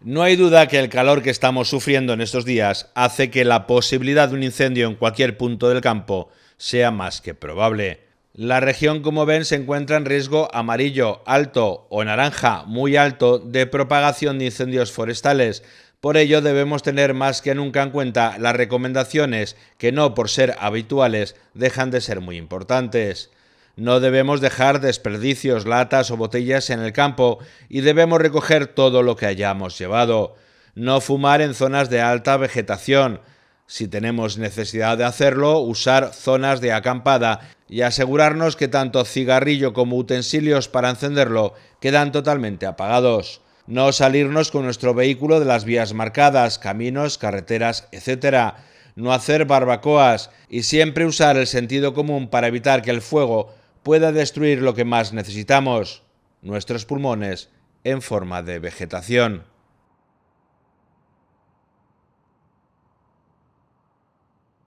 No hay duda que el calor que estamos sufriendo en estos días hace que la posibilidad de un incendio en cualquier punto del campo sea más que probable. La región, como ven, se encuentra en riesgo amarillo, alto o naranja, muy alto, de propagación de incendios forestales. Por ello debemos tener más que nunca en cuenta las recomendaciones que no por ser habituales dejan de ser muy importantes. No debemos dejar desperdicios, latas o botellas en el campo y debemos recoger todo lo que hayamos llevado. No fumar en zonas de alta vegetación. Si tenemos necesidad de hacerlo, usar zonas de acampada y asegurarnos que tanto cigarrillo como utensilios para encenderlo quedan totalmente apagados. No salirnos con nuestro vehículo de las vías marcadas, caminos, carreteras, etc. No hacer barbacoas y siempre usar el sentido común para evitar que el fuego pueda destruir lo que más necesitamos, nuestros pulmones, en forma de vegetación.